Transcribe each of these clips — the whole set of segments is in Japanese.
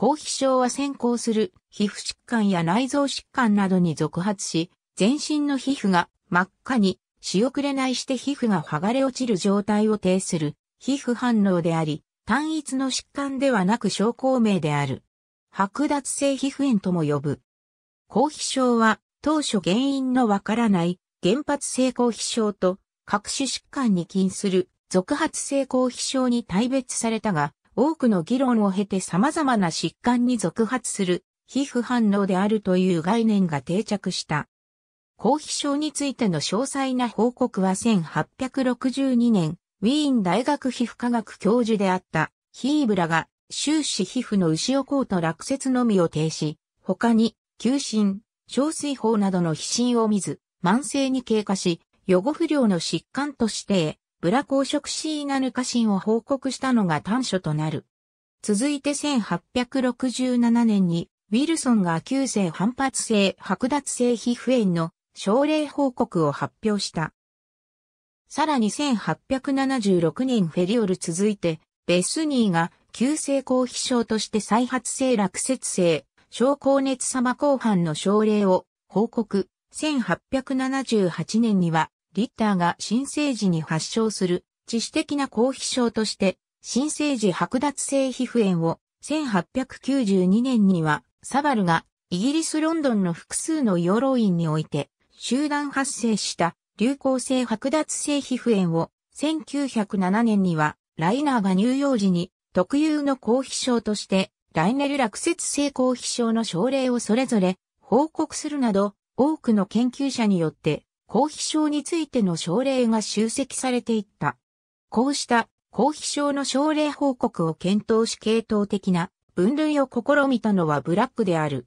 好皮症は先行する皮膚疾患や内臓疾患などに続発し、全身の皮膚が真っ赤に、仕送れないして皮膚が剥がれ落ちる状態を呈する皮膚反応であり、単一の疾患ではなく症候名である。剥奪性皮膚炎とも呼ぶ。好。皮症は当初原因のわからない原発性後皮症と各種疾患に起因する続発性後皮症に大別されたが、多くの議論を経て様々な疾患に続発する皮膚反応であるという概念が定着した。後皮症についての詳細な報告は1862年、ウィーン大学皮膚科学教授であったヒーブラが終始皮膚の牛をこうと落雪のみを停止、他に、急診、小水泡などの皮疹を見ず、慢性に経過し、予後不良の疾患として、ブラ公職シーナヌカシンを報告したのが短所となる。続いて1867年に、ウィルソンが急性反発性剥奪性皮膚炎の症例報告を発表した。さらに1876年フェリオル続いて、ベスニーが急性高皮症として再発性落雪性、症高熱様後半の症例を報告。1878年にはリッターが新生児に発症する致死的な後皮症として、新生児剥奪性皮膚炎を1892年にはサバルがイギリス・ロンドンの複数の養老院において集団発生した流行性剥奪性皮膚炎を1907年にはライナーが乳幼児に特有の後皮症としてライネル落雪性後皮症の症例をそれぞれ報告するなど多くの研究者によって公費症についての症例が集積されていった。こうした公費症の症例報告を検討し系統的な分類を試みたのはブラックである。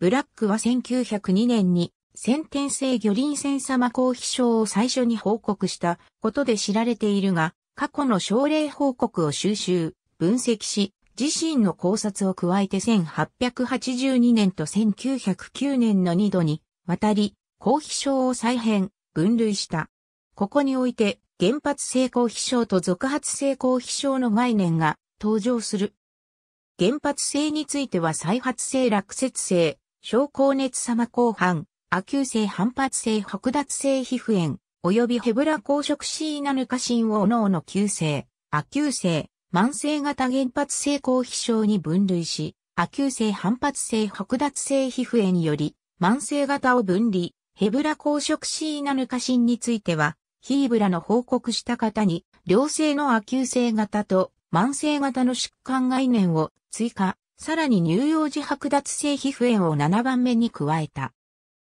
ブラックは1902年に先天性魚鱗腺様公費症を最初に報告したことで知られているが、過去の症例報告を収集、分析し、自身の考察を加えて1882年と1909年の2度にわたり公費症を再編、分類した。ここにおいて、原発性公費症と続発性公費症の概念が登場する。原発性については再発性落雪性、小高熱様後半、亜急性反発性剥奪性皮膚炎、及びヘブラ公職シーナヌカシンを脳の急性、亜急性、慢性型原発性高皮症に分類し、亜急性反発性剥奪性皮膚炎より慢性型を分離、ヘブラ公職シーナヌカ神については、ヒーブラの報告した方に、良性の亜急性型と慢性型の疾患概念を追加、さらに乳幼児剥奪性皮膚炎を7番目に加えた。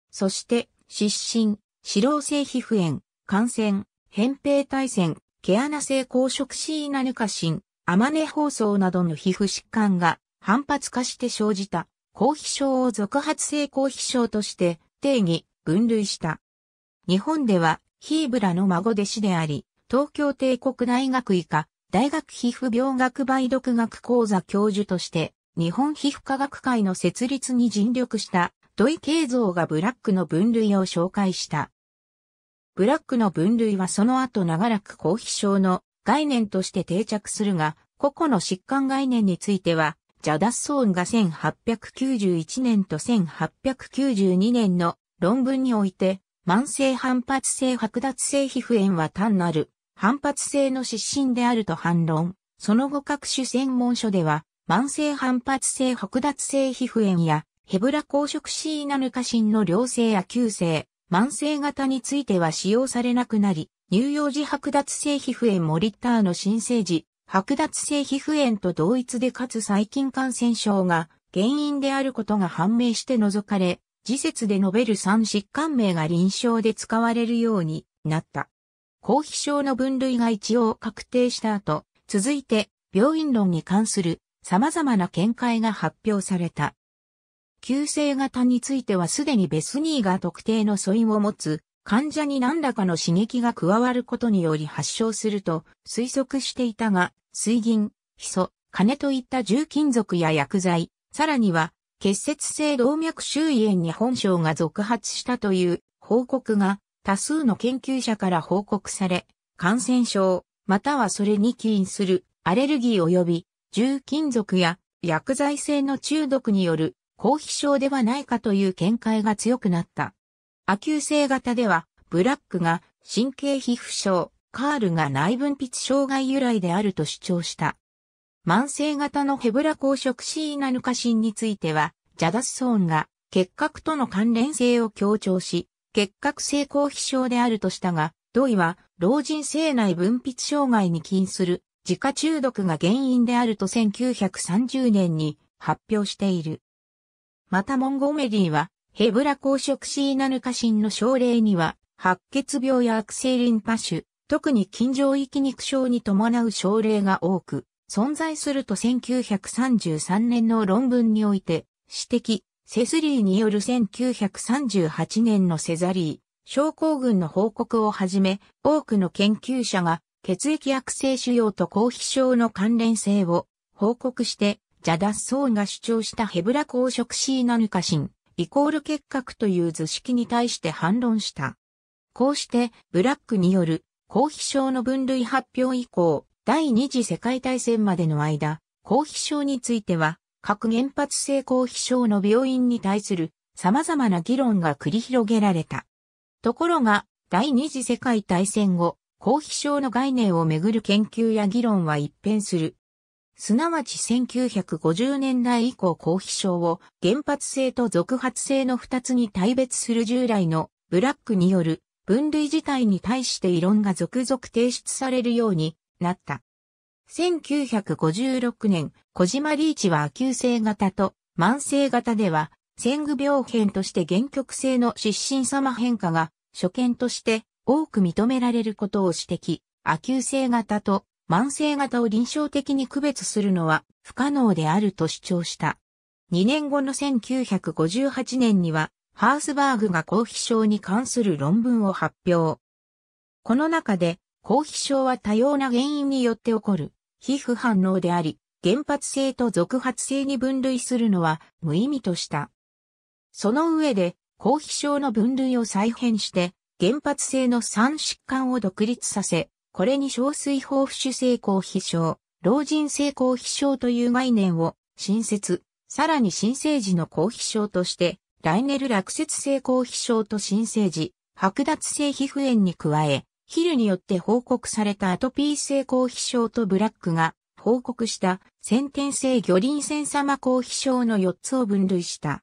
そして、湿疹、脂漏性皮膚炎、感染、扁平体腺、毛穴性公職シーナヌカ神、アマネ包装などの皮膚疾患が反発化して生じた、抗皮症を続発性抗皮症として定義、分類した。日本では、ヒーブラの孫弟子であり、東京帝国大学医科、大学皮膚病学梅毒学講座教授として、日本皮膚科学会の設立に尽力した土井慶三がブラックの分類を紹介した。ブラックの分類はその後長らく抗皮症の概念として定着するが、個々の疾患概念については、ジャダッソーンが1891年と1892年の論文において、慢性反発性剥奪性皮膚炎は単なる反発性の失神であると反論。その後各種専門書では、慢性反発性剥奪性皮膚炎や、ヘブラ公職シーナヌカシンの良性や急性、慢性型については使用されなくなり、乳幼児剥奪性皮膚炎モリッターの新生児、剥奪性皮膚炎と同一でかつ細菌感染症が原因であることが判明して除かれ、時節で述べる三疾患名が臨床で使われるようになった。公費症の分類が一応確定した後、続いて病院論に関する様々な見解が発表された。急性型についてはすでにベスニーが特定の素因を持つ患者に何らかの刺激が加わることにより発症すると推測していたが、水銀、ヒ素、金といった重金属や薬剤、さらには結節性動脈周囲炎に本症が続発したという報告が多数の研究者から報告され、感染症、またはそれに起因するアレルギー及び重金属や薬剤性の中毒による後皮症ではないかという見解が強くなった。亜急性型では、ブラックが神経皮膚症、カールが内分泌障害由来であると主張した。慢性型のヘブラ公職シーナヌカシンについては、ジャダスソーンが結核との関連性を強調し、結核性抗飛症であるとしたが、同意は老人性内分泌障害に起因する自家中毒が原因であると1930年に発表している。またモンゴメリーは、ヘブラ公職シーナヌカシンの症例には、白血病や悪性リンパ腫、特に近所域肉症に伴う症例が多く、存在すると1933年の論文において、指摘、セスリーによる1938年のセザリー、症候群の報告をはじめ、多くの研究者が血液悪性腫瘍と抗皮症の関連性を報告して、ジャダッソーンが主張したヘブラ公職ーナヌカシン、イコール結核という図式に対して反論した。こうして、ブラックによる、抗皮症の分類発表以降、第二次世界大戦までの間、後皮症については、核原発性後皮症の病院に対する様々な議論が繰り広げられた。ところが、第二次世界大戦後、後皮症の概念をめぐる研究や議論は一変する。すなわち1950年代以降後皮症を原発性と続発性の二つに対別する従来のブラックによる分類自体に対して異論が続々提出されるようになった。1956年、小島リーチは急性型と慢性型では、戦具病変として原曲性の失神様変化が、初見として多く認められることを指摘、亜急性型と慢性型を臨床的に区別するのは不可能であると主張した。2年後の1958年には、ハースバーグが公費症に関する論文を発表。この中で、抗皮症は多様な原因によって起こる皮膚反応であり、原発性と続発性に分類するのは無意味とした。その上で、抗皮症の分類を再編して、原発性の3疾患を独立させ、これに小水泡浮腫性抗皮症、老人性抗皮症という概念を新設、さらに新生児の抗皮症として、ライネル落雪性抗皮症と新生児、剥奪性皮膚炎に加え、ヒルによって報告されたアトピー性抗皮症とブラックが報告した先天性魚鱗腺様抗皮症の4つを分類した。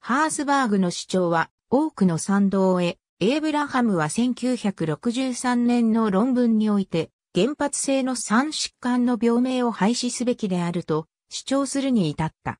ハースバーグの主張は多くの賛同へ、エイブラハムは1963年の論文において原発性の三疾患の病名を廃止すべきであると主張するに至った。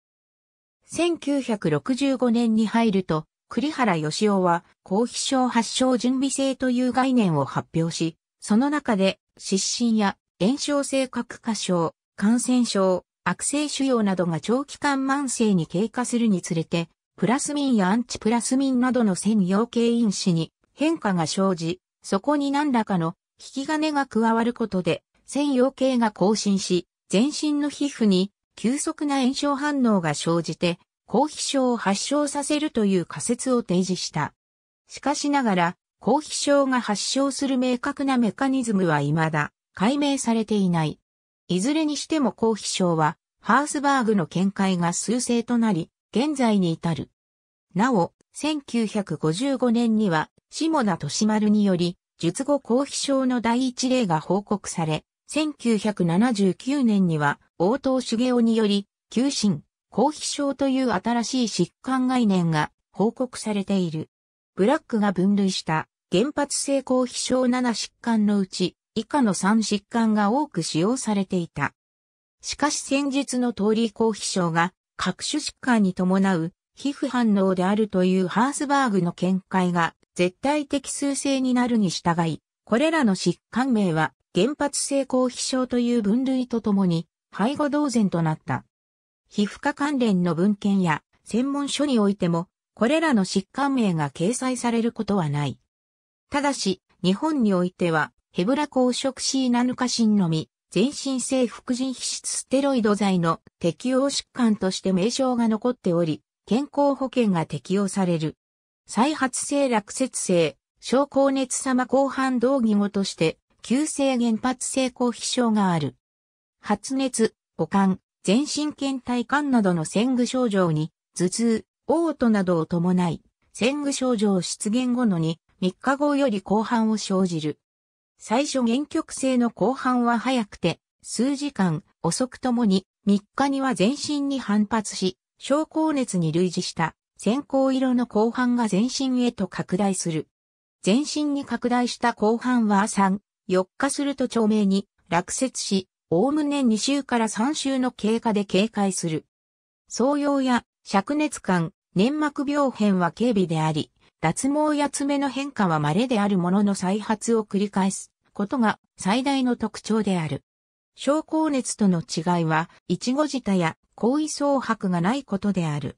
1965年に入ると栗原義雄は、後皮症発症準備性という概念を発表し、その中で、失神や炎症性核化症、感染症、悪性腫瘍などが長期間慢性に経過するにつれて、プラスミンやアンチプラスミンなどの専用系因子に変化が生じ、そこに何らかの引き金が加わることで、専用系が更新し、全身の皮膚に急速な炎症反応が生じて、後皮症を発症させるという仮説を提示した。しかしながら、後皮症が発症する明確なメカニズムは未だ解明されていない。いずれにしても後皮症は、ハースバーグの見解が数勢となり、現在に至る。なお、1955年には、下田利丸により、術後後皮症の第一例が報告され、1979年には、応答茂雄により、急進、後皮症という新しい疾患概念が報告されている。ブラックが分類した原発性後皮症7疾患のうち以下の3疾患が多く使用されていた。しかし先日の通り後皮症が各種疾患に伴う皮膚反応であるというハースバーグの見解が絶対的数性になるに従い、これらの疾患名は原発性後皮症という分類とともに、背後同然となった。皮膚科関連の文献や専門書においても、これらの疾患名が掲載されることはない。ただし、日本においては、ヘブラ公職 C ナヌカシンのみ、全身性副腎皮質ステロイド剤の適用疾患として名称が残っており、健康保険が適用される。再発性落雪性、小高熱様後半同義語として、急性原発性後皮症がある。発熱、悪寒、全身倦怠感などの戦具症状に、頭痛、嘔吐などを伴い、戦具症状出現後のに3日後より後半を生じる。最初原曲性の後半は早くて、数時間、遅くともに、3日には全身に反発し、昇降熱に類似した、先行色の後半が全身へと拡大する。全身に拡大した後半は3、4日すると長命に落雪し、おおむね2週から3週の経過で警戒する。創用や灼熱感、粘膜病変は軽微であり、脱毛や爪の変化は稀であるものの再発を繰り返すことが最大の特徴である。症候熱との違いは、いちご舌や後遺症白がないことである。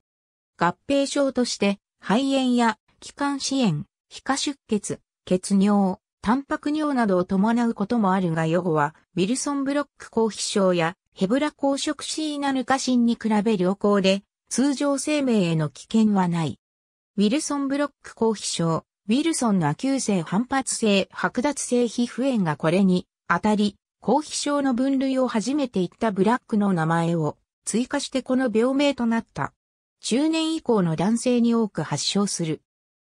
合併症として、肺炎や気管支炎、皮下出血、血尿、タンパク尿などを伴うこともあるが予後は、ウィルソンブロック抗皮症やヘブラ公職シーナヌカシンに比べ良好で、通常生命への危険はない。ウィルソンブロック抗皮症、ウィルソンの急性反発性剥奪性皮膚炎がこれに、あたり、抗皮症の分類を初めて言ったブラックの名前を追加してこの病名となった。中年以降の男性に多く発症する。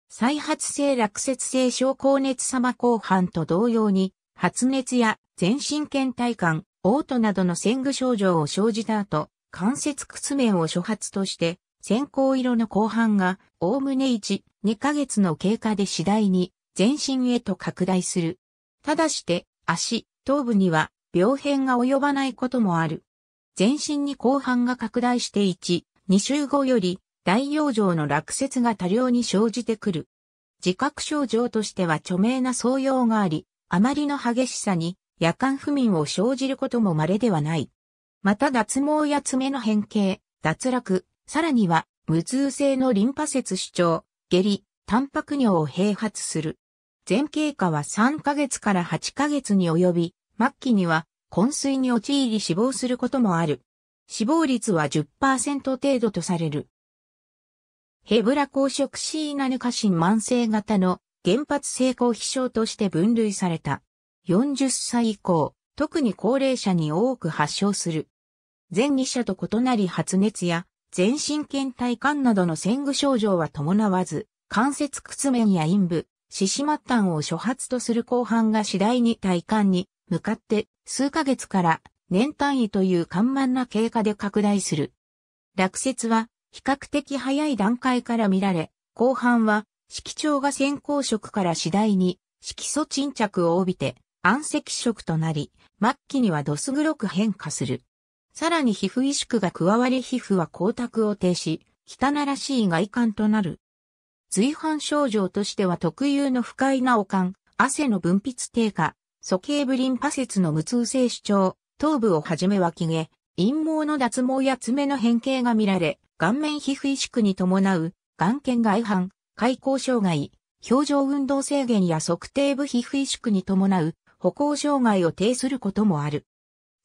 再発性落雪性症候熱様後半と同様に、発熱や全身倦怠感、嘔吐などの先具症状を生じた後、関節屈面を初発として、先行色の後半が、おおむね1、2ヶ月の経過で次第に、全身へと拡大する。ただして、足、頭部には、病変が及ばないこともある。全身に後半が拡大して1、2週後より、大養生の落雪が多量に生じてくる。自覚症状としては著名な創用があり、あまりの激しさに夜間不眠を生じることも稀ではない。また脱毛や爪の変形、脱落、さらには無痛性のリンパ節主張、下痢、タンパク尿を併発する。全経過は3ヶ月から8ヶ月に及び、末期には昏睡に陥り死亡することもある。死亡率は10%程度とされる。ヘブラ公職シーナヌカシン慢性型の原発性高飛症として分類された。40歳以降、特に高齢者に多く発症する。前2者と異なり発熱や全身倦怠感などの戦具症状は伴わず、関節屈面や陰部、四肢末端を初発とする後半が次第に体幹に向かって数ヶ月から年単位という緩慢な経過で拡大する。落雪は比較的早い段階から見られ、後半は色調が先行色から次第に色素沈着を帯びて暗赤色となり、末期にはドス黒く変化する。さらに皮膚萎縮が加わり皮膚は光沢を呈し、汚らしい外観となる。随伴症状としては特有の不快な悪感、汗の分泌低下、鼠径ブリンパ節の無痛性主張、頭部をはじめ脇毛、陰毛の脱毛や爪の変形が見られ、顔面皮膚萎縮に伴う、眼圏外反、開口障害、表情運動制限や測定部皮膚萎縮に伴う歩行障害を呈することもある。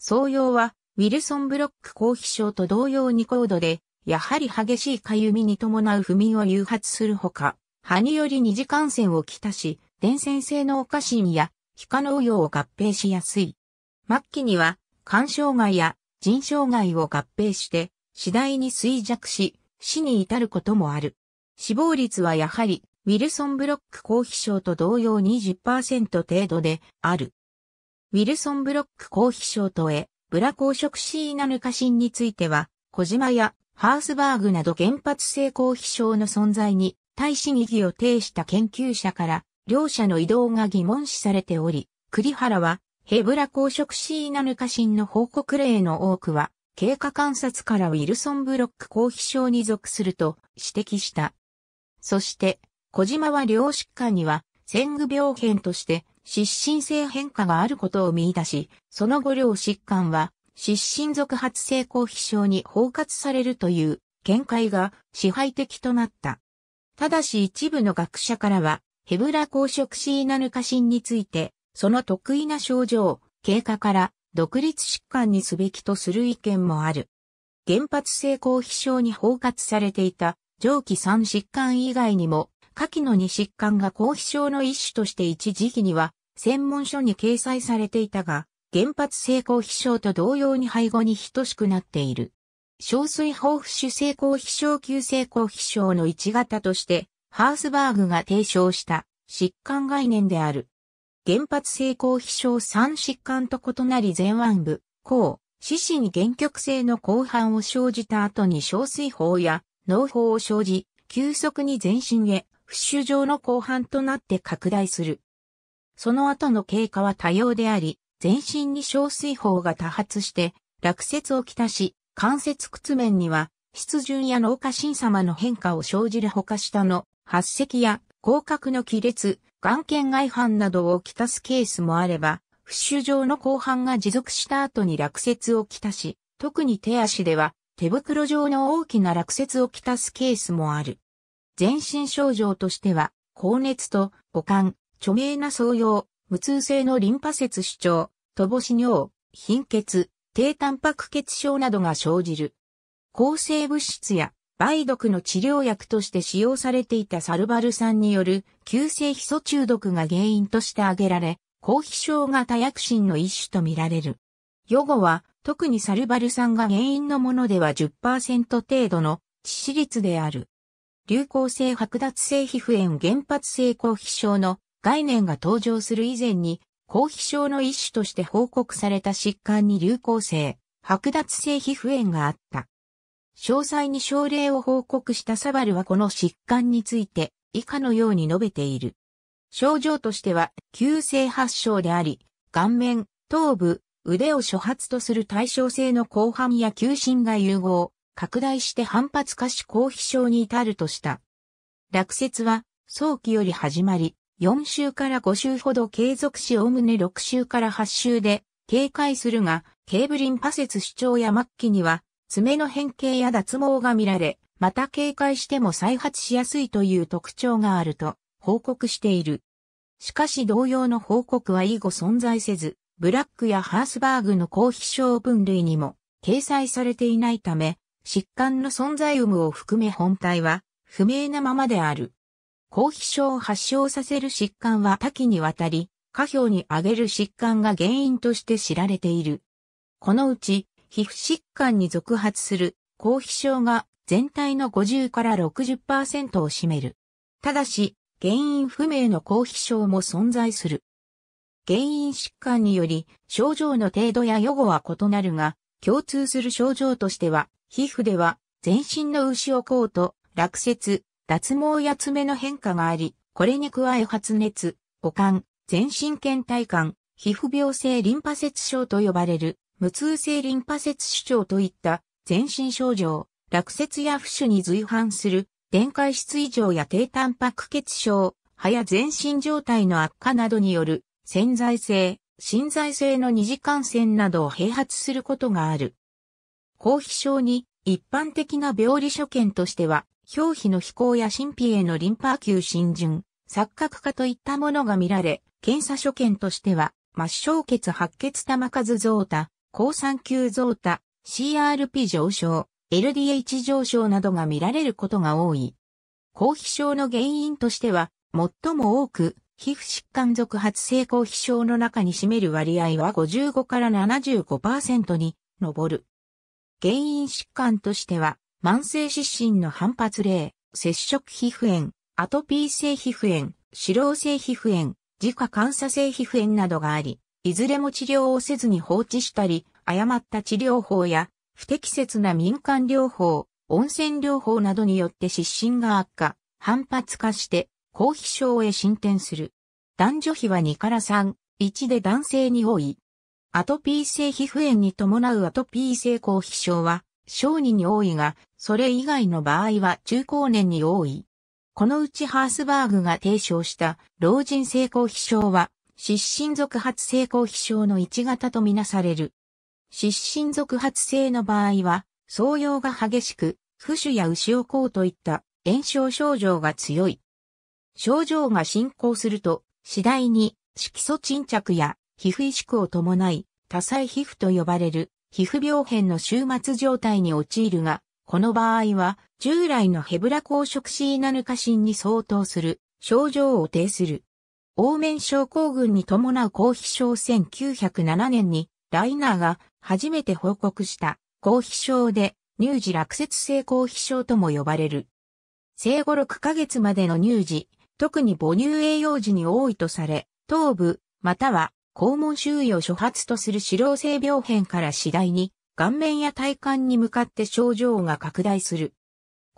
創用は、ウィルソンブロック後皮症と同様に高度で、やはり激しい痒みに伴う不眠を誘発するほか、歯により二次感染をきたし、伝染性のおかしみや、皮下脳用を合併しやすい。末期には、肝障害や腎障害を合併して、次第に衰弱し、死に至ることもある。死亡率はやはり、ウィルソンブロック公費症と同様20%程度である。ウィルソンブロック公費症とへ、ブラ公職シーナヌカシンについては、小島やハースバーグなど原発性公費症の存在に対し疑義を呈した研究者から、両者の移動が疑問視されており、栗原は、ヘブラ公職シーナヌカシンの報告例の多くは、経過観察からウィルソンブロック公費症に属すると指摘した。そして、小島は両疾患には、戦具病変として失神性変化があることを見出し、その後両疾患は失神続発性公費症に包括されるという見解が支配的となった。ただし一部の学者からは、ヘブラ公職シーナヌカシンについて、その特異な症状、経過から独立疾患にすべきとする意見もある。原発性公費症に包括されていた上記3疾患以外にも、下記の2疾患が公費症の一種として一時期には専門書に掲載されていたが、原発性公費症と同様に背後に等しくなっている。小水泡浮腫性公費症急性公費症の一型として、ハースバーグが提唱した疾患概念である。原発性高飛翔三疾患と異なり前腕部、抗、四肢に原極性の後半を生じた後に小水泡や脳泡を生じ、急速に全身へ、不腫状の後半となって拡大する。その後の経過は多様であり、全身に小水泡が多発して、落雪をきたし、関節屈面には、湿潤や脳下心様の変化を生じるほか下の、発石や、広角の亀裂、眼圏外反などをきたすケースもあれば、フッシュ状の後半が持続した後に落雪をきたし、特に手足では手袋状の大きな落雪をきたすケースもある。全身症状としては、高熱と股管、著名な創用、無痛性のリンパ節主張、乏し尿、貧血、低タンパク血症などが生じる。抗生物質や梅毒の治療薬として使用されていたサルバル酸による急性ヒ素中毒が原因として挙げられ、抗皮症型薬疹の一種とみられる。予後は、特にサルバル酸が原因のものでは10%程度の致死率である。流行性剥奪性皮膚炎原発性抗皮症の概念が登場する以前に、抗皮症の一種として報告された疾患に流行性、剥奪性皮膚炎があった。詳細に症例を報告したサバルはこの疾患について以下のように述べている。症状としては、急性発症であり、顔面、頭部、腕を初発とする対称性の後半や急進が融合、拡大して反発化し後、飛症に至るとした。落雪は早期より始まり、4週から5週ほど継続し、おおむね6週から8週で警戒するが、ケーブリンパ節主張や末期には爪の変形や脱毛が見られ、また警戒しても再発しやすいという特徴があると報告している。しかし同様の報告は以後存在せず、ブラックやハースバーグの公皮症分類にも掲載されていないため、疾患の存在有無を含め本体は不明なままである。公皮症を発症させる疾患は多岐にわたり、下表に挙げる疾患が原因として知られている。このうち、皮膚疾患に続発する後皮症が全体の50から60%を占める。ただし、原因不明の後皮症も存在する。原因疾患により症状の程度や予後は異なるが、共通する症状としては、皮膚では全身の牛をこうと、落雪、脱毛や爪の変化があり、これに加え発熱、股間、全身倦怠感、皮膚病性リンパ節症と呼ばれる無痛性リンパ節主張といった全身症状、落雪や浮腫に随伴する、電解質異常や低タンパク血症、葉や全身状態の悪化などによる潜在性、心在性の二次感染などを併発することがある。抗皮症に一般的な病理所見としては、表皮の飛行や神秘へのリンパ球浸潤、錯覚化といったものが見られ、検査所見としては、末梢血白血玉数増多、高酸球増多、CRP 上昇、LDH 上昇などが見られることが多い。高皮症の原因としては、最も多く、皮膚疾患続発性高皮症の中に占める割合は55から75%に上る。原因疾患としては、慢性湿疹の反発例、接触皮膚炎、アトピー性皮膚炎、脂漏性皮膚炎、自家感作性皮膚炎などがあり、いずれも治療をせずに放置したり、誤った治療法や、不適切な民間療法、温泉療法などによって失神が悪化、反発化して、抗皮症へ進展する。男女比は2から3、1で男性に多い。アトピー性皮膚炎に伴うアトピー性抗皮症は、小児に多いが、それ以外の場合は中高年に多い。このうちハースバーグが提唱した老人性抗皮症は失神続発性後皮症の一型とみなされる。失神続発性の場合は、創用が激しく、浮腫や牛尾うといった炎症症状が強い。症状が進行すると、次第に色素沈着や皮膚萎縮を伴い、多彩皮膚と呼ばれる皮膚病変の終末状態に陥るが、この場合は従来のヘブラ公職シーナヌカシンに相当する症状を呈する。欧面症候群に伴う後皮症1907年にライナーが初めて報告した後皮症で乳児落雪性後皮症とも呼ばれる。生後6ヶ月までの乳児、特に母乳栄養児に多いとされ、頭部、または肛門周囲を初発とする脂漏性病変から次第に顔面や体幹に向かって症状が拡大する。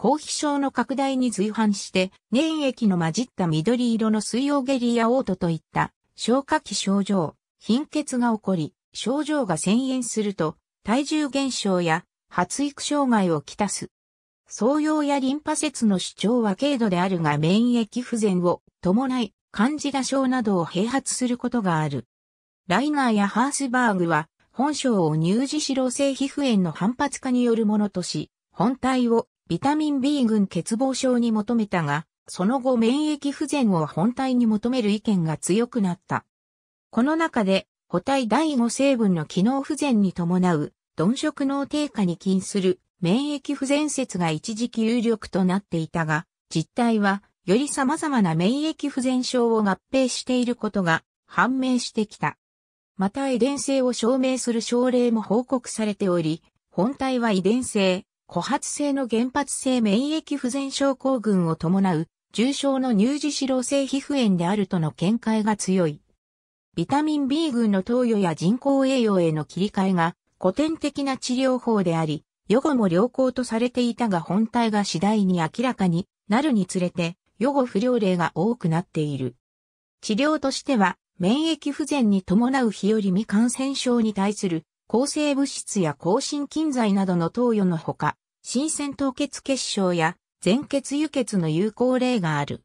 高皮症の拡大に随伴して、粘液の混じった緑色の水溶下痢や嘔吐といった消化器症状、貧血が起こり、症状が遷延すると、体重減少や発育障害をきたす。創用やリンパ節の主張は軽度であるが免疫不全を伴い、カンジダ症などを併発することがある。ライナーやハースバーグは、本症を乳児脂漏性皮膚炎の反発化によるものとし、本体をビタミン B 群欠乏症に求めたが、その後免疫不全を本体に求める意見が強くなった。この中で、補体第5成分の機能不全に伴う、鈍食能低下に起因する免疫不全説が一時期有力となっていたが、実態は、より様々な免疫不全症を合併していることが判明してきた。また遺伝性を証明する症例も報告されており、本体は遺伝性、枯発性の原発性免疫不全症候群を伴う重症の乳児脂漏性皮膚炎であるとの見解が強い。ビタミン B 群の投与や人工栄養への切り替えが古典的な治療法であり、予後も良好とされていたが本体が次第に明らかになるにつれて予後不良例が多くなっている。治療としては免疫不全に伴う日より未感染症に対する抗生物質や抗心菌剤などの投与のほか、新鮮凍結結晶や全血輸血の有効例がある。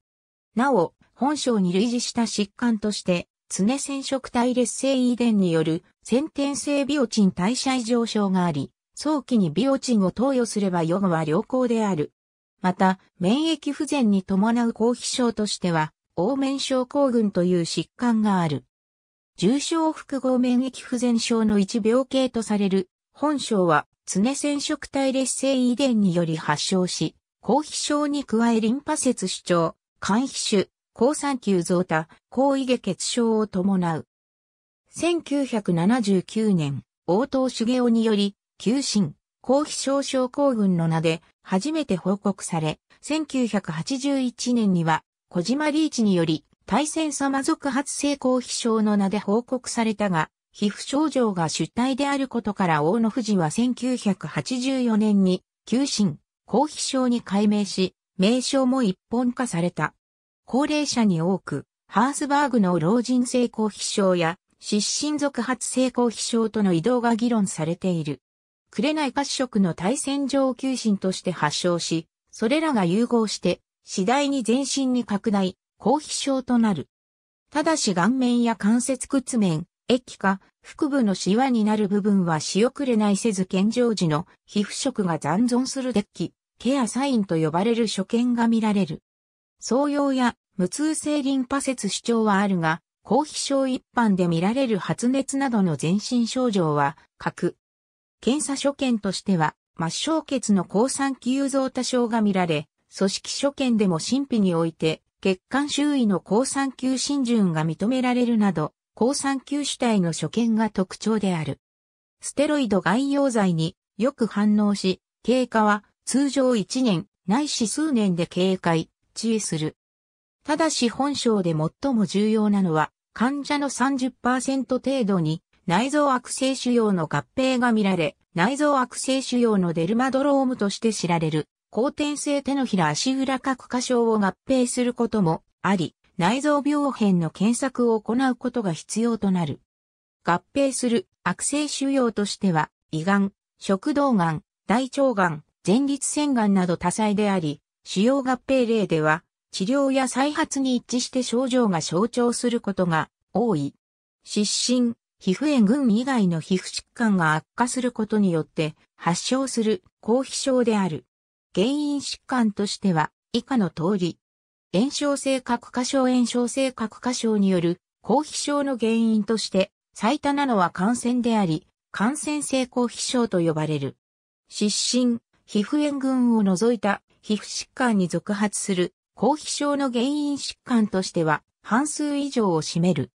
なお、本症に類似した疾患として、常染色体劣性遺伝による先天性ビオチン代謝異常症があり、早期にビオチンを投与すれば予後は良好である。また、免疫不全に伴う後皮症としては、黄面症候群という疾患がある。重症複合免疫不全症の一病系とされる本性は常染色体劣性遺伝により発症し、抗皮症に加えリンパ節主張、肝皮腫、抗酸球増多、抗異下血症を伴う。1979年、応答茂雄により、急進、抗皮症症候群の名で初めて報告され、1981年には小島リーチにより、対戦様族発性抗皮症の名で報告されたが、皮膚症状が出体であることから大野富士は1984年に、急進、公皮症に改名し、名称も一本化された。高齢者に多く、ハースバーグの老人性公皮症や、失神族発性公皮症との移動が議論されている。い褐色の対戦上急進として発症し、それらが融合して、次第に全身に拡大、公皮症となる。ただし顔面や関節屈面、液化、腹部のシワになる部分は仕遅れないせず健常時の皮膚色が残存するデッキ、ケアサインと呼ばれる所見が見られる。創用や無痛性リンパ節主張はあるが、抗皮症一般で見られる発熱などの全身症状は、核。検査所見としては、末梢血の抗酸球増多症が見られ、組織所見でも神秘において、血管周囲の抗酸球浸潤が認められるなど、抗酸球主体の所見が特徴である。ステロイド外用剤によく反応し、経過は通常1年ないし数年で警戒、治癒する。ただし本章で最も重要なのは、患者の30%程度に内臓悪性腫瘍の合併が見られ、内臓悪性腫瘍のデルマドロームとして知られる、後天性手のひら足裏角化症を合併することもあり、内臓病変の検索を行うことが必要となる。合併する悪性腫瘍としては、胃がん、食道がん、大腸がん、前立腺がんなど多彩であり、腫瘍合併例では、治療や再発に一致して症状が象徴することが多い。湿疹、皮膚炎群以外の皮膚疾患が悪化することによって発症する後皮症である。原因疾患としては以下の通り、炎症性核化症炎症性核化症による抗皮症の原因として最多なのは感染であり、感染性抗皮症と呼ばれる。湿疹、皮膚炎群を除いた皮膚疾患に続発する抗皮症の原因疾患としては半数以上を占める。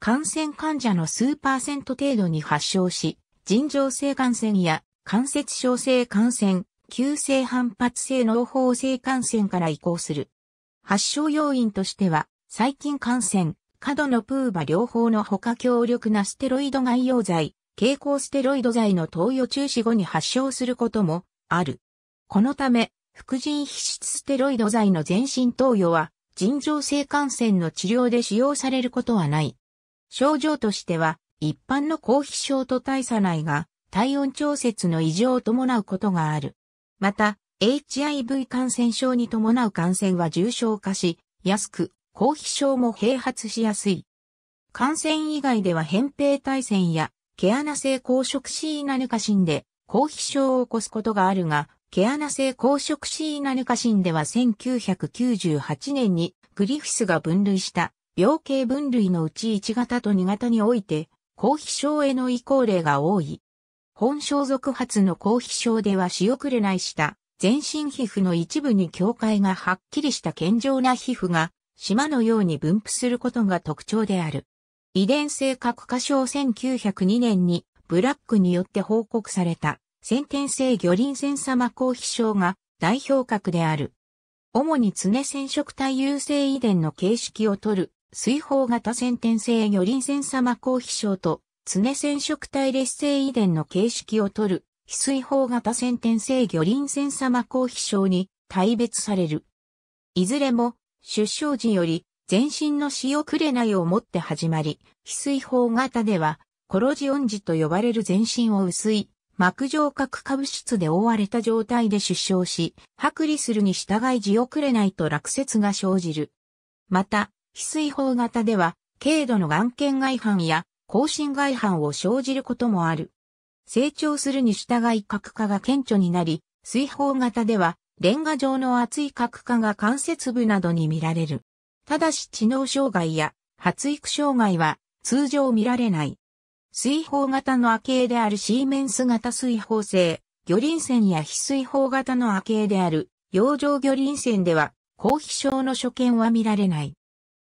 感染患者の数パーセント程度に発症し、尋常性感染や関節症性感染、急性反発性脳胞性感染から移行する。発症要因としては、細菌感染、過度のプーバ療法のほか強力なステロイド外用剤、蛍光ステロイド剤の投与中止後に発症することもある。このため、副腎皮質ステロイド剤の全身投与は、腎臓性感染の治療で使用されることはない。症状としては、一般の高皮症と大差ないが、体温調節の異常を伴うことがある。また、HIV 感染症に伴う感染は重症化し、安く、後皮症も併発しやすい。感染以外では扁平体腺や毛穴性硬食シーナヌカシンで抗皮症を起こすことがあるが、毛穴性硬食シーナヌカシンでは1998年にグリフィスが分類した病形分類のうち1型と2型において、抗皮症への移行例が多い。本症続発の抗皮症では仕送れないした全身皮膚の一部に境界がはっきりした健常な皮膚が、島のように分布することが特徴である。遺伝性核化症1902年に、ブラックによって報告された、先天性魚鱗腺様抗皮症が代表格である。主に常染色体優性遺伝の形式をとる、水泡型先天性魚鱗腺様抗皮症と、常染色体劣性遺伝の形式をとる、翡翠砲型先天制魚臨戦様公飛賞に大別される。いずれも、出生時より、全身の死をくれないをもって始まり、翡翠砲型では、コロジオンジと呼ばれる全身を薄い、膜状核下物質で覆われた状態で出生し、剥離するに従い地をくれないと落雪が生じる。また、翡翠砲型では、軽度の眼見外反や、更新外反を生じることもある。成長するに従い角化が顕著になり、水泡型では、レンガ状の厚い角化が関節部などに見られる。ただし知能障害や発育障害は通常見られない。水泡型の亜系であるシーメンス型水泡性、魚鱗線や非水泡型の亜系である洋上魚鱗線では、後皮症の所見は見られない。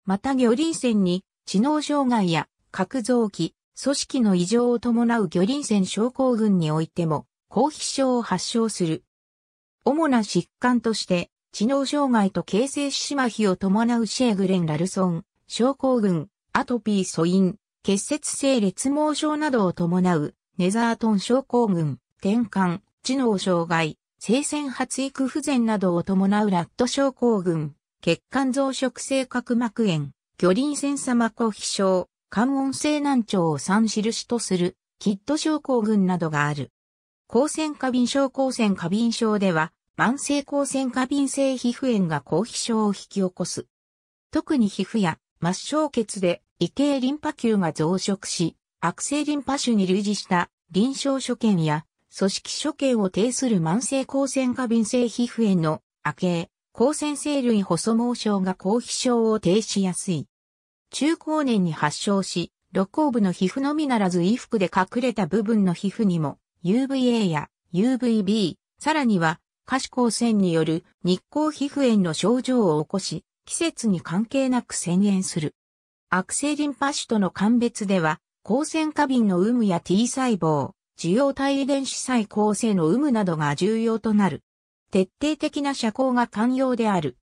また魚鱗線に知能障害や角臓器、組織の異常を伴う魚鱗腺症候群においても、抗皮症を発症する。主な疾患として、知能障害と形成し肢麻痺を伴うシェーグレン・ラルソン、症候群、アトピー素因、結節性裂毛症などを伴う、ネザートン症候群、転換、知能障害、生鮮発育不全などを伴うラット症候群、血管増殖性角膜炎、魚鱗腺様抗皮症、関温性難聴を三印とする、キッド症候群などがある。抗線過敏症抗線過敏症では、慢性抗線過敏性皮膚炎が抗皮症を引き起こす。特に皮膚や末梢血で異形リンパ球が増殖し、悪性リンパ腫に類似した臨床所見や組織所見を呈する慢性抗線過敏性皮膚炎の悪形、抗線性類細毛症が抗皮症を呈しやすい。中高年に発症し、肋甲部の皮膚のみならず衣服で隠れた部分の皮膚にも UVA や UVB、さらには可視光線による日光皮膚炎の症状を起こし、季節に関係なく宣言する。悪性リンパ腫との鑑別では、光線過敏の有無や T 細胞、受容体遺伝子細構成の有無などが重要となる。徹底的な社交が寛容である。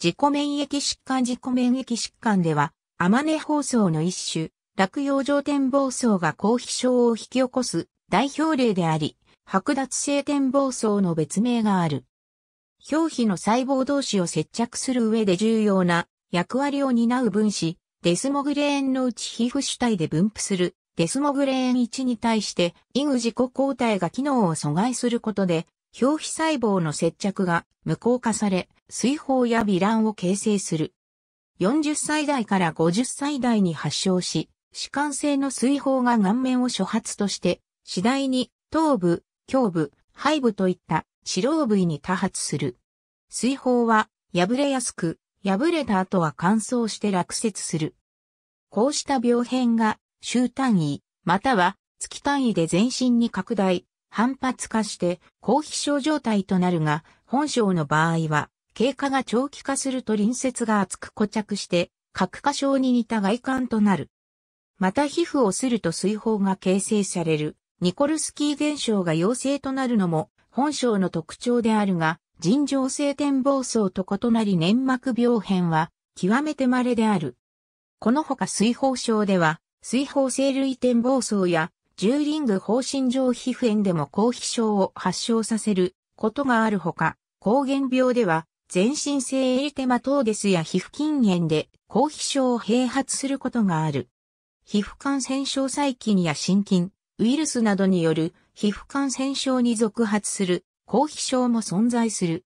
自己免疫疾患自己免疫疾患では、天音放送の一種、落葉状展望層が高飛症を引き起こす代表例であり、剥奪性展望層の別名がある。表皮の細胞同士を接着する上で重要な役割を担う分子、デスモグレーンのうち皮膚主体で分布するデスモグレーン1に対してイグ自己抗体が機能を阻害することで、表皮細胞の接着が無効化され、水泡や微卵を形成する。40歳代から50歳代に発症し、歯緩性の水泡が顔面を初発として、次第に頭部、胸部、背部といった治療部位に多発する。水泡は破れやすく、破れた後は乾燥して落雪する。こうした病変が週単位、または月単位で全身に拡大、反発化して、高飛症状態となるが、本症の場合は、経過が長期化すると隣接が厚く固着して、角化症に似た外観となる。また皮膚をすると水泡が形成される、ニコルスキー現象が陽性となるのも、本症の特徴であるが、尋常性転暴層と異なり粘膜病変は、極めて稀である。このほか水泡症では、水泡性類転暴層や、ジューリング方針上皮膚炎でも抗皮症を発症させることがあるほか、抗原病では全身性エリテマトーデスや皮膚筋炎で高皮症を併発することがある。皮膚感染症細菌や心筋、ウイルスなどによる皮膚感染症に続発する高皮症も存在する。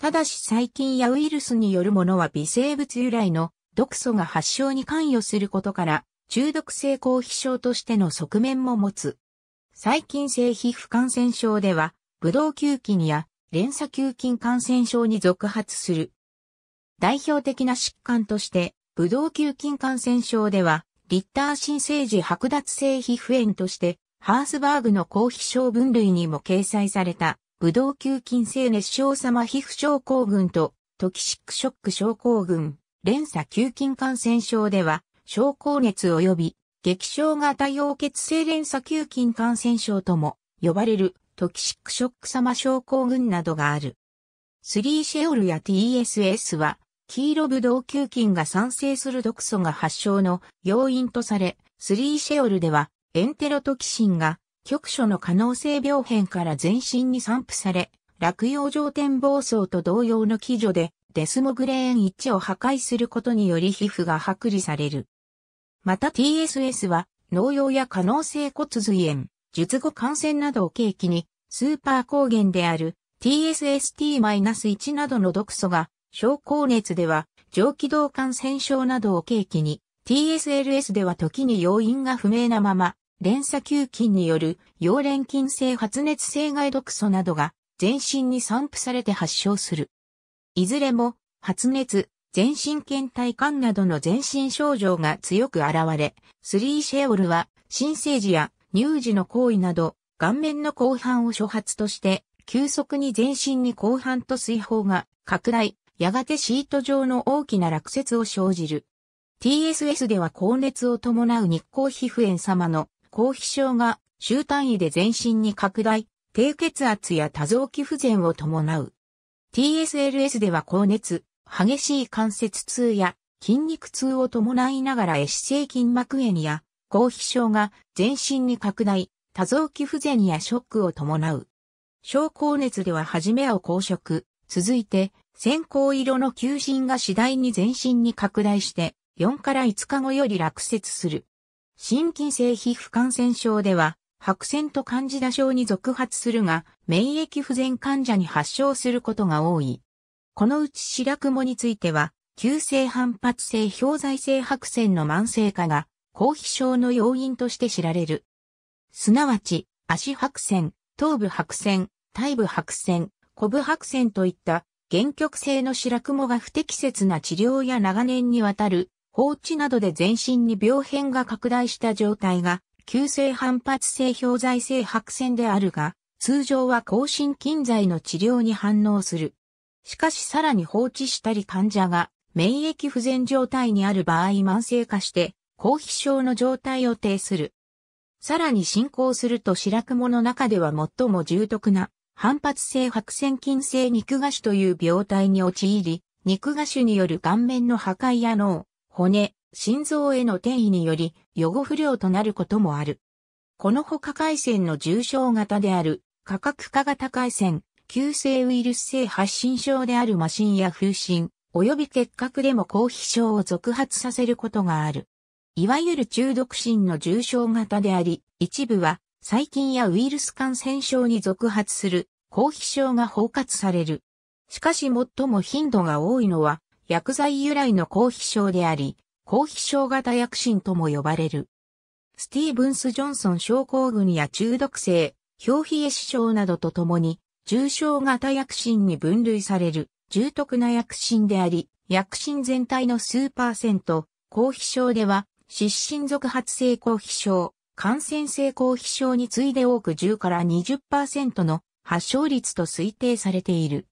ただし細菌やウイルスによるものは微生物由来の毒素が発症に関与することから中毒性高皮症としての側面も持つ。細菌性皮膚感染症では、ブドウ球菌や連鎖球菌感染症に続発する。代表的な疾患として、ブドウ球菌感染症では、リッター新生児剥奪性皮膚炎として、ハースバーグの抗皮症分類にも掲載された、ブドウ球菌性熱症様皮膚症候群と、トキシックショック症候群、連鎖球菌感染症では、症候熱及び、激症型溶血性連鎖球菌感染症とも呼ばれるトキシックショック様症候群などがある。スリーシェオルや TSS は、黄色ブドウ球菌が産生する毒素が発症の要因とされ、スリーシェオルでは、エンテロトキシンが局所の可能性病変から全身に散布され、落葉状天暴走と同様の基準で、デスモグレーン1を破壊することにより皮膚が剥離される。また TSS は、農用や可能性骨髄炎、術後感染などを契機に、スーパー抗原である TSST-1 などの毒素が、症候熱では上気道感染症などを契機に、TSLS では時に要因が不明なまま、連鎖球菌による溶連菌性発熱性外毒素などが全身に散布されて発症する。いずれも発熱、全身倦怠感などの全身症状が強く現れ、スリーシェオルは新生児や乳児の行為など、顔面の後半を初発として、急速に全身に広範と水泡が拡大、やがてシート状の大きな落雪を生じる。TSS では高熱を伴う日光皮膚炎様の高皮症が週単位で全身に拡大、低血圧や多臓器不全を伴う。TSLS では高熱、激しい関節痛や筋肉痛を伴いながら壊死性筋膜炎や合皮症が全身に拡大、多臓器不全やショックを伴う。症候熱では初めは公色、続いて先行色の急診が次第に全身に拡大して4から5日後より落雪する。心筋性皮膚感染症では白線と感じ打症に続発するが免疫不全患者に発症することが多い。このうち白雲については急性反発性氷在性白線の慢性化が後皮症の要因として知られる。すなわち、足白線、頭部白線、体部白線、コブ白線といった原曲性の白雲が不適切な治療や長年にわたる放置などで全身に病変が拡大した状態が急性反発性表在性白線であるが、通常は更新近剤の治療に反応する。しかしさらに放置したり患者が免疫不全状態にある場合慢性化して後皮症の状態を呈する。さらに進行すると白雲の中では最も重篤な反発性白線筋性肉芽腫という病態に陥り、肉芽腫による顔面の破壊や脳、骨、心臓への転移により予後不良となることもある。このほか回線の重症型である価格化型回線、急性ウイルス性発疹症である麻疹や風疹、及び結核でも高皮症を続発させることがある。いわゆる中毒心の重症型であり、一部は細菌やウイルス感染症に続発する、抗皮症が包括される。しかし最も頻度が多いのは、薬剤由来の抗皮症であり、抗皮症型薬心とも呼ばれる。スティーブンス・ジョンソン症候群や中毒性、表皮壊死症などとともに、重症型薬心に分類される、重篤な薬心であり、薬心全体の数パーセント、後皮症では湿疹続発性抗皮症、感染性抗皮症に次いで多く10から20%の発症率と推定されている。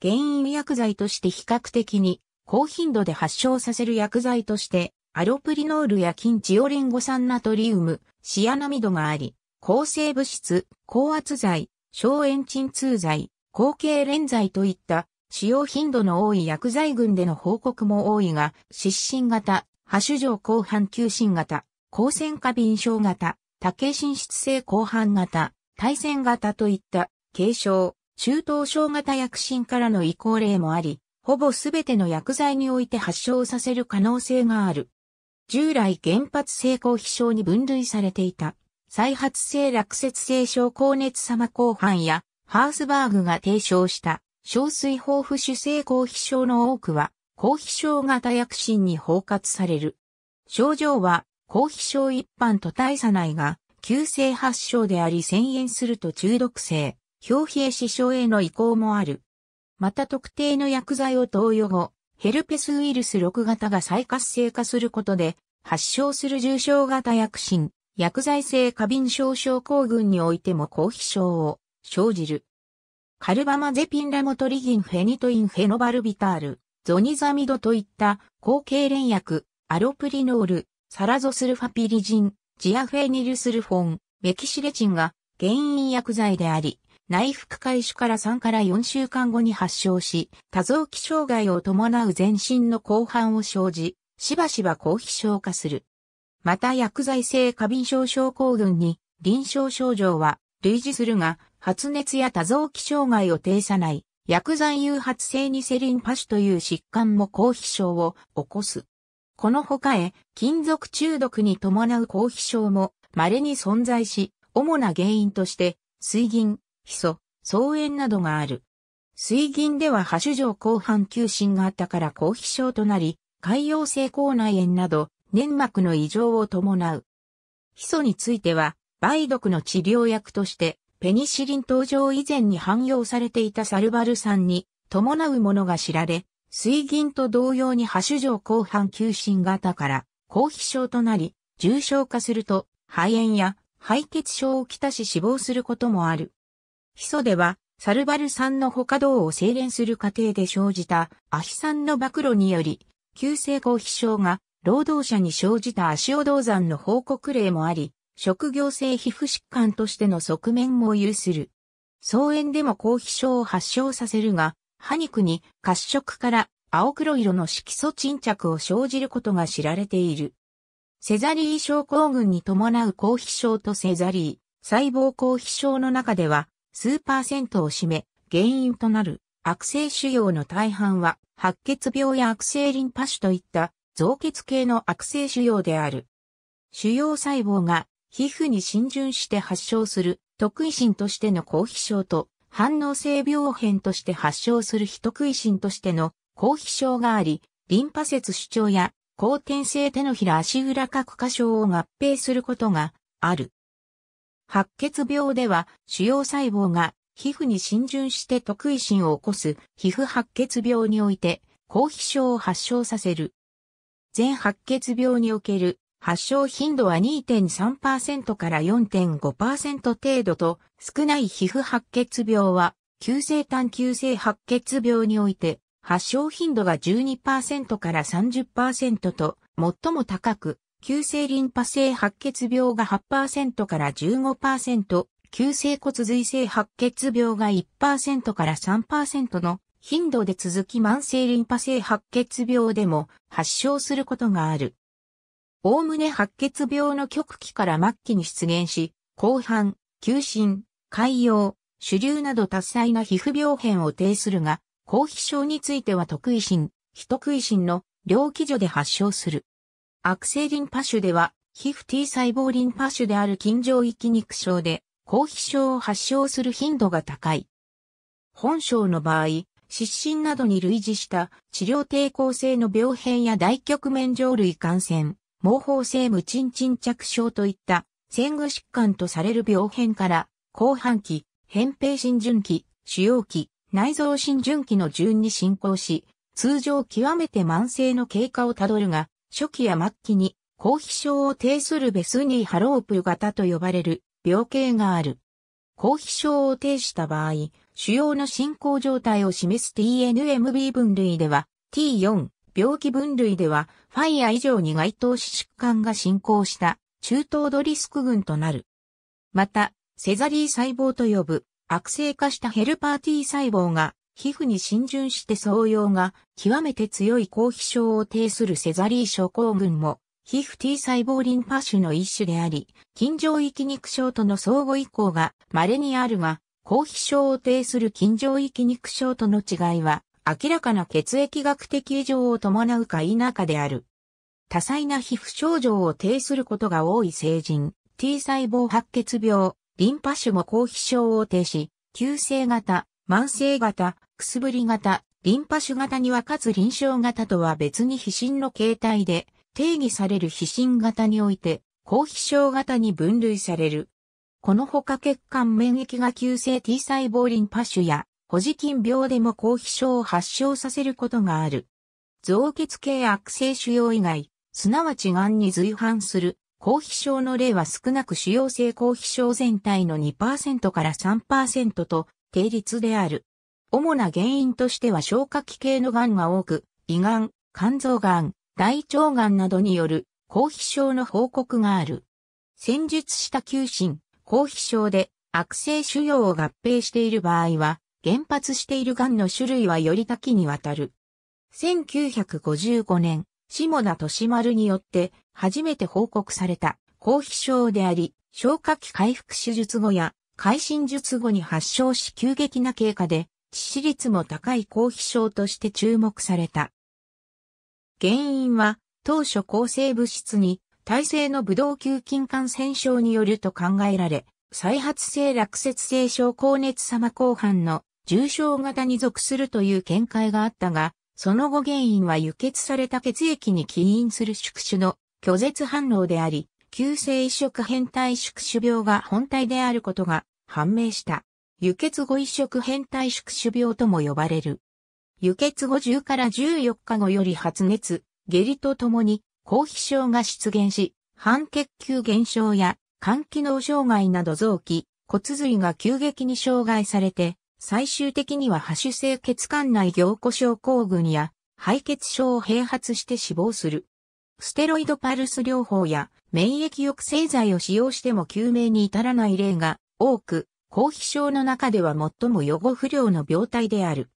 原因薬剤として比較的に高頻度で発症させる薬剤として、アロプリノールや金チオレンゴ酸ナトリウム、シアナミドがあり、抗生物質、高圧剤、消炎鎮痛剤、抗経連剤といった使用頻度の多い薬剤群での報告も多いが、湿疹型、波種状広範球進型、光線過敏症型、多形進出性広範型、対戦型といった軽症、中等症型薬疹からの移行例もあり、ほぼすべての薬剤において発症させる可能性がある。従来原発性抗皮症に分類されていた、再発性落雪性症高熱様広範や、ハースバーグが提唱した、小水豊富種性抗皮症の多くは、後皮症型薬疹に包括される。症状は、後皮症一般と大差ないが、急性発症であり遷延すると中毒性、表皮へ死傷への移行もある。また特定の薬剤を投与後、ヘルペスウイルス6型が再活性化することで、発症する重症型薬疹、薬剤性過敏症症候群においても後皮症を生じる。カルバマゼピンラモトリギンフェニトインフェノバルビタール。ゾニザミドといった抗継連薬、アロプリノール、サラゾスルファピリジン、ジアフェニルスルフォン、メキシレチンが原因薬剤であり、内服開始から3から4週間後に発症し、多臓器障害を伴う全身の後半を生じ、しばしば高飛症化する。また薬剤性過敏症症候群に臨床症状は類似するが、発熱や多臓器障害を呈さない薬剤誘発性ニセリンパュという疾患も抗皮症を起こす。このほかへ、金属中毒に伴う抗皮症も稀に存在し、主な原因として、水銀、ヒ素、草炎などがある。水銀では波種上後半急進があったから抗皮症となり、海洋性口内炎など、粘膜の異常を伴う。ヒ素については、梅毒の治療薬としてペニシリン登場以前に汎用されていたサルバル酸に伴うものが知られ、水銀と同様に波種状後半急進型から抗皮症となり、重症化すると肺炎や肺血症をきたし死亡することもある。ヒ素では、サルバル酸の他銅を精錬する過程で生じたアヒ酸の暴露により、急性抗皮症が労働者に生じた足尾銅山の報告例もあり、職業性皮膚疾患としての側面も有する。草炎でも抗皮症を発症させるが、歯肉に褐色から青黒色の色素沈着を生じることが知られている。セザリー症候群に伴う抗皮症とセザリー、細胞抗皮症の中では、数パーセントを占め、原因となる悪性腫瘍の大半は、白血病や悪性リンパ腫といった造血系の悪性腫瘍である。腫瘍細胞が皮膚に浸潤して発症する、特異心としての抗皮症と、反応性病変として発症する非特異心としての抗皮症があり、リンパ節主張や、後天性手のひら足裏角化症を合併することがある。白血病では、主要細胞が皮膚に浸潤して特異心を起こす皮膚白血病において、抗皮症を発症させる。全白血病における発症頻度は2.3%から4.5%程度と少ない皮膚白血病は急性単急性白血病において発症頻度が12%から30%と最も高く急性リンパ性白血病が8%から15%急性骨髄性白血病が1%から3%の頻度で続き慢性リンパ性白血病でも発症することがある。おおむね白血病の極期から末期に出現し、後半、急進、海洋、主流など多彩な皮膚病変を呈するが、後皮症については特異心、非特異心の両基所で発症する。悪性リンパ腫では、皮膚 T 細胞リンパ腫である筋状域肉症で、後皮症を発症する頻度が高い。本症の場合、失神などに類似した治療抵抗性の病変や大局面上類感染、毛包性無沈沈着症といった戦後疾患とされる病変から、後半期、扁平浸潤期、腫瘍期、内臓浸潤期の順に進行し、通常極めて慢性の経過をたどるが、初期や末期に、後皮症を呈するベスニーハロープ型と呼ばれる病形がある。後皮症を呈した場合、腫瘍の進行状態を示す TNMB 分類では、T4、病気分類では、ファイア以上に該当し疾患が進行した中等度リスク群となる。また、セザリー細胞と呼ぶ悪性化したヘルパー T 細胞が皮膚に浸潤して創用が極めて強い抗皮症を呈するセザリー症候群も皮膚 T 細胞リンパ腫の一種であり、筋状域肉症との相互移行が稀にあるが、抗皮症を呈する筋状域肉症との違いは、明らかな血液学的異常を伴うか否かである。多彩な皮膚症状を呈することが多い成人、T 細胞白血病、リンパ腫も高皮症を呈し、急性型、慢性型、くすぶり型、リンパ腫型にはかつ臨床型とは別に皮疹の形態で定義される皮疹型において、高皮症型に分類される。このほか血管免疫が急性 T 細胞リンパ腫やホジキン病でも抗皮症を発症させることがある。造血系悪性腫瘍以外、すなわち癌に随伴する、抗皮症の例は少なく腫瘍性抗皮症全体の2%から3%と定率である。主な原因としては消化器系の癌が多く、胃がん、肝臓がん、大腸がんなどによる抗皮症の報告がある。先述した球心、抗皮症で悪性腫瘍を合併している場合は、原発している癌の種類はより多岐にわたる。1955年、下田利丸によって初めて報告された後皮症であり、消化器回復手術後や改心術後に発症し急激な経過で、致死率も高い後皮症として注目された。原因は、当初抗生物質に、耐性のブドウ球菌感染症によると考えられ、再発性落雪性症高熱様後半の重症型に属するという見解があったが、その後原因は輸血された血液に起因する宿主の拒絶反応であり、急性移植変態宿主病が本体であることが判明した。輸血後移植変態宿主病とも呼ばれる。輸血後10から14日後より発熱、下痢とともに、抗皮症が出現し、半血球減少や肝機能障害など臓器、骨髄が急激に障害されて、最終的には波種性血管内凝固症候群や敗血症を併発して死亡する。ステロイドパルス療法や免疫抑制剤を使用しても救命に至らない例が多く、後皮症の中では最も予後不良の病態である。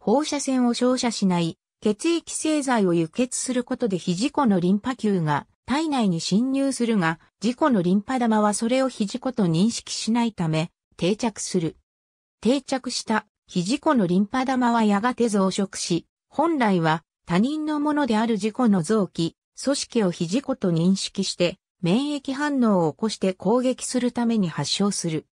放射線を照射しない血液製剤を輸血することで非事故のリンパ球が体内に侵入するが、事故のリンパ玉はそれを非事故と認識しないため定着する。定着した肘子のリンパ玉はやがて増殖し、本来は他人のものである自己の臓器、組織を肘子と認識して、免疫反応を起こして攻撃するために発症する。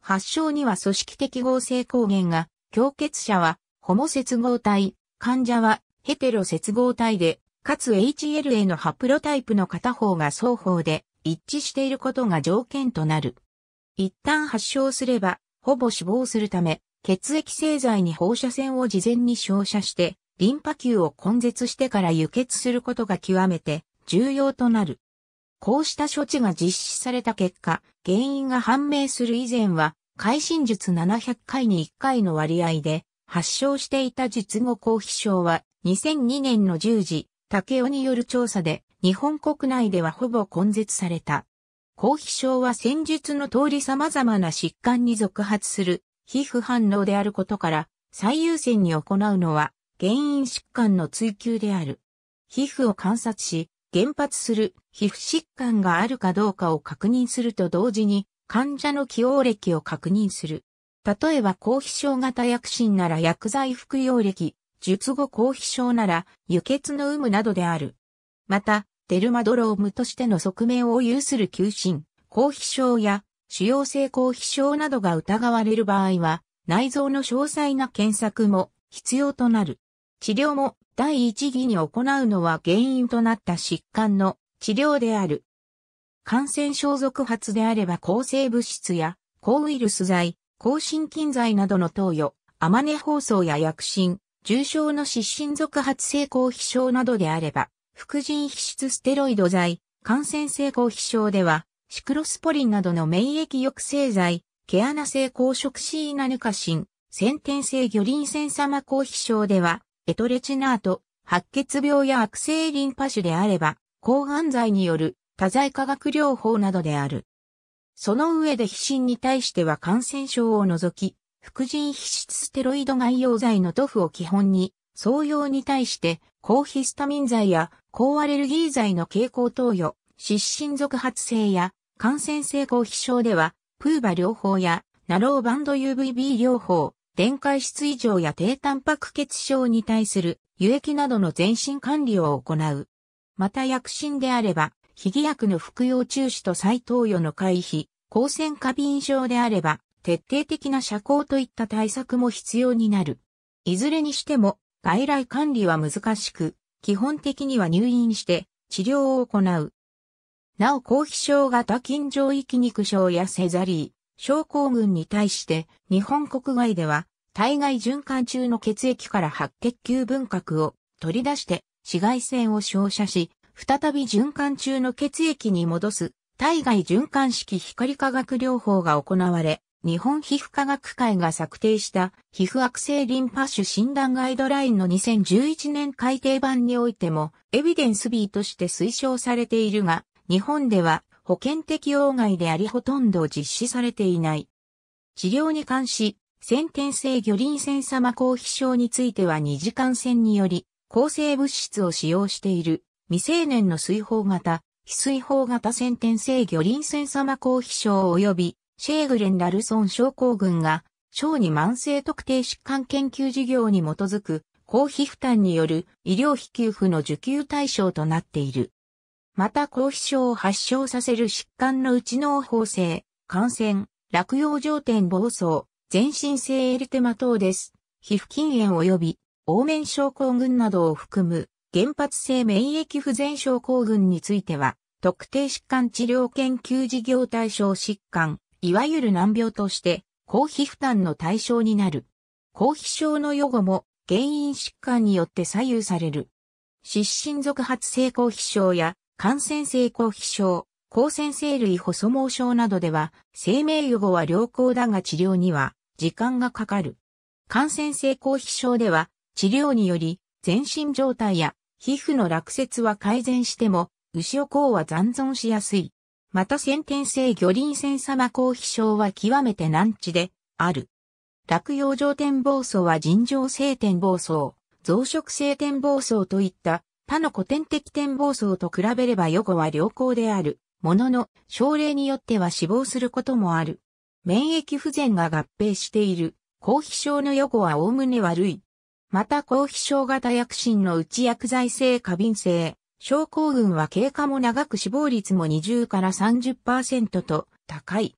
発症には組織的合成抗原が、強血者はホモ接合体、患者はヘテロ接合体で、かつ HLA のハプロタイプの片方が双方で一致していることが条件となる。一旦発症すればほぼ死亡するため、血液製剤に放射線を事前に照射して、リンパ球を根絶してから輸血することが極めて重要となる。こうした処置が実施された結果、原因が判明する以前は、会心術700回に1回の割合で、発症していた術後公費症は、2002年の10時、竹尾による調査で、日本国内ではほぼ根絶された。後皮症は戦術の通り様々な疾患に続発する皮膚反応であることから最優先に行うのは原因疾患の追求である。皮膚を観察し、原発する皮膚疾患があるかどうかを確認すると同時に患者の起用歴を確認する。例えば、後皮症型薬疹なら薬剤服用歴、術後後皮症なら輸血の有無などである。また、ベルマドロームとしての側面を有する急進、抗皮症や主要性抗皮症などが疑われる場合は、内臓の詳細な検索も必要となる。治療も第一義に行うのは原因となった疾患の治療である。感染症続発であれば抗生物質や抗ウイルス剤、抗心筋剤などの投与、アマネ放送や薬疹、重症の失神続発性抗皮症などであれば、副腎皮質ステロイド剤、感染性抗皮症では、シクロスポリンなどの免疫抑制剤、毛穴性硬食シーナヌカシン、先天性魚鱗腺様抗皮症では、エトレチナート、白血病や悪性リンパ腫であれば、抗がん剤による多剤化学療法などである。その上で皮疹に対しては感染症を除き、副腎皮質ステロイド外用剤の塗布を基本に、創用に対して、抗ヒスタミン剤や抗アレルギー剤の蛍光投与、失神続発性や感染性抗皮症では、プーバ療法やナローバンド UVB 療法、電解質異常や低タンパク血症に対する輸液などの全身管理を行う。また薬疹であれば、非偽薬の服用中止と再投与の回避、抗線過敏症であれば、徹底的な遮光といった対策も必要になる。いずれにしても、外来管理は難しく、基本的には入院して治療を行う。なお後皮症型筋上域肉症やセザリー、症候群に対して日本国外では体外循環中の血液から白血球分核を取り出して紫外線を照射し、再び循環中の血液に戻す体外循環式光化学療法が行われ、日本皮膚科学会が策定した皮膚悪性リンパ腫診断ガイドラインの2011年改訂版においてもエビデンス B として推奨されているが、日本では保険適用外でありほとんど実施されていない。治療に関し、先天性魚鱗腺様抗皮症については二次感染により抗生物質を使用している未成年の水泡型、非水泡型先天性魚鱗腺様抗皮症及びシェーグレン・ラルソン症候群が、小児慢性特定疾患研究事業に基づく、公費負担による医療費給付の受給対象となっている。また公費症を発症させる疾患のうち脳法性、感染、落葉上点暴走、全身性エリテマ等です。皮膚筋炎及び、応面症候群などを含む、原発性免疫不全症候群については、特定疾患治療研究事業対象疾患、いわゆる難病として、公費負担の対象になる。公費症の予後も原因疾患によって左右される。失神続発性公費症や感染性公費症、抗染性類細毛症などでは、生命予後は良好だが治療には時間がかかる。感染性公費症では、治療により全身状態や皮膚の落雪は改善しても、牛尾甲は残存しやすい。また先天性魚鱗線様公飛症は極めて難治で、ある。落葉上天暴層は尋常性天暴層、増殖性天暴層といった他の古典的天暴層と比べれば予後は良好である。ものの、症例によっては死亡することもある。免疫不全が合併している。抗飛症の予後は概ね悪い。また抗飛症型薬疹のうち薬剤性過敏性、症候群は経過も長く死亡率も20から30%と高い。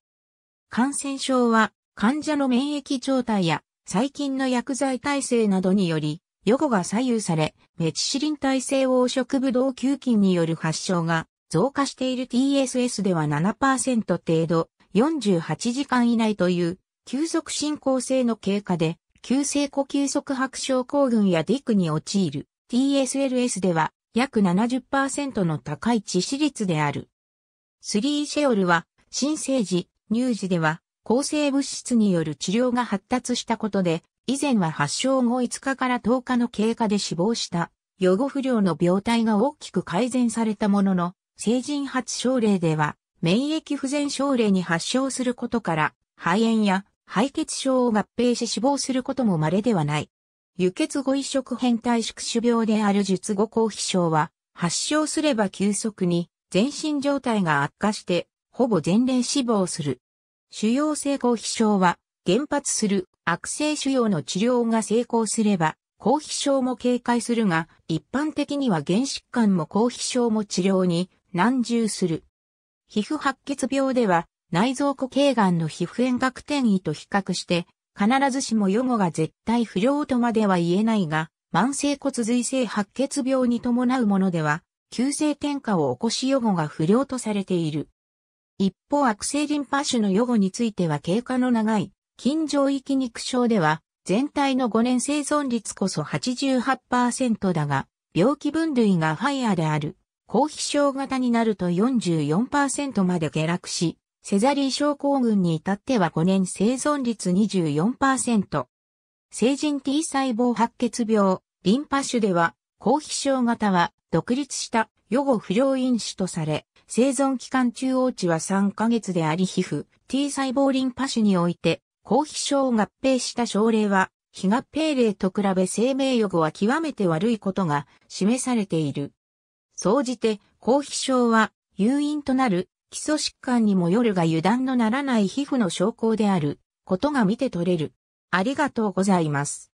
感染症は患者の免疫状態や細菌の薬剤耐性などにより予後が左右され、メチシリン耐性黄色ブドウ球菌による発症が増加している TSS では7%程度、48時間以内という急速進行性の経過で、急性呼吸速白症候群やディクに陥る TSLS では約70%の高い致死率である。スリーシェオルは、新生児、乳児では、抗生物質による治療が発達したことで、以前は発症後5日から10日の経過で死亡した、予後不良の病態が大きく改善されたものの、成人発症例では、免疫不全症例に発症することから、肺炎や敗血症を合併し死亡することも稀ではない。輸血後移植変態縮主病である術後後皮症は、発症すれば急速に全身状態が悪化して、ほぼ全例死亡する。腫瘍性後、皮症は、原発する悪性腫瘍の治療が成功すれば、後皮症も警戒するが、一般的には原疾患も交皮症も治療に難重する。皮膚白血病では、内臓固形癌の皮膚炎核転移と比較して、必ずしも予後が絶対不良とまでは言えないが、慢性骨髄性白血病に伴うものでは、急性転化を起こし予後が不良とされている。一方悪性リンパ腫の予後については経過の長い、近上域肉症では、全体の5年生存率こそ88%だが、病気分類がファイアである、高皮症型になると44%まで下落し、セザリー症候群に至っては5年生存率24%。成人 T 細胞白血病、リンパ種では、抗皮症型は独立した予後不良因子とされ、生存期間中央値は3ヶ月であり皮膚、T 細胞リンパ種において、抗皮症を合併した症例は、非合併例と比べ生命予後は極めて悪いことが示されている。総じて、抗皮症は、誘因となる基礎疾患にもよるが油断のならない皮膚の証拠であることが見て取れる。ありがとうございます。